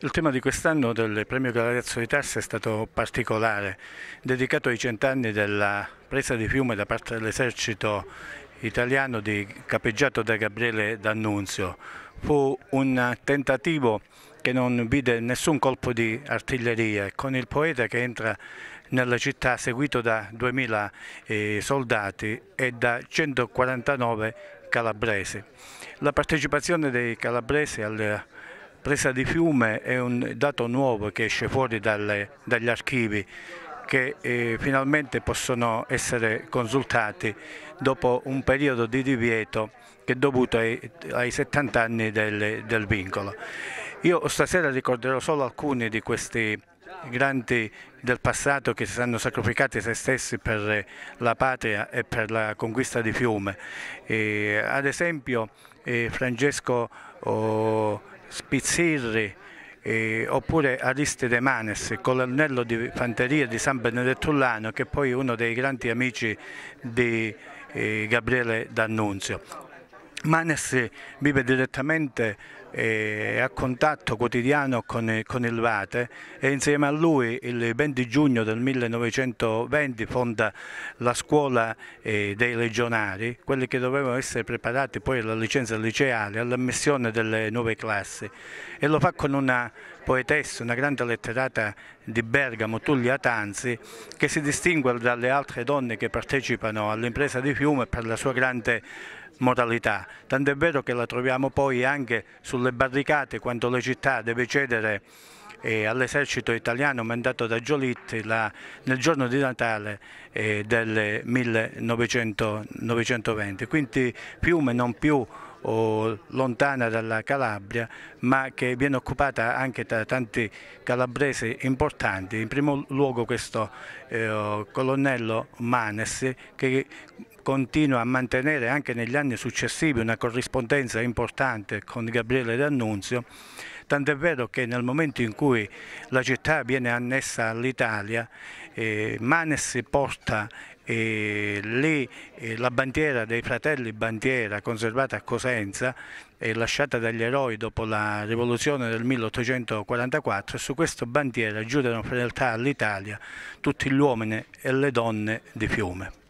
Il tema di quest'anno del premio Galeazzo di Tarsa è stato particolare, dedicato ai cent'anni della presa di fiume da parte dell'esercito italiano di, capeggiato da Gabriele D'Annunzio. Fu un tentativo che non vide nessun colpo di artiglieria, con il poeta che entra nella città seguito da 2000 eh, soldati e da 149 calabresi. La partecipazione dei calabresi al presa di fiume è un dato nuovo che esce fuori dalle, dagli archivi che eh, finalmente possono essere consultati dopo un periodo di divieto che è dovuto ai, ai 70 anni del, del, vincolo. Io stasera ricorderò solo alcuni di questi grandi del passato che si sono sacrificati se stessi per la patria e per la conquista di Fiume. Eh, ad esempio eh, Francesco oh, Spizzirri eh, oppure Aristide Manes, colonnello di fanteria di San Benedettullano che è poi è uno dei grandi amici di eh, Gabriele D'Annunzio. Manes vive direttamente eh, a contatto quotidiano con, con, il Vate e insieme a lui il 20 giugno del 1920 fonda la scuola eh, dei legionari, quelli che dovevano essere preparati poi alla licenza liceale, all'ammissione delle nuove classi e lo fa con una poetessa, una grande letterata di Bergamo, Tullia Tanzi, che si distingue dalle altre donne che partecipano all'impresa di Fiume per la sua grande modalità, tant'è vero che la troviamo poi anche sulle barricate quando la città deve cedere eh, all'esercito italiano mandato da Giolitti la, nel giorno di Natale eh, del 1920, quindi Piume non più o lontana dalla Calabria, ma che viene occupata anche da tanti calabresi importanti. In primo luogo questo eh, colonnello Manes che continua a mantenere anche negli anni successivi una corrispondenza importante con Gabriele D'Annunzio tant'è vero che nel momento in cui la città viene annessa all'Italia, eh, Manes porta eh, lì eh, la bandiera dei fratelli bandiera conservata a Cosenza e lasciata dagli eroi dopo la rivoluzione del 1844 e su questa bandiera giurano fedeltà all'Italia tutti gli uomini e le donne di Fiume.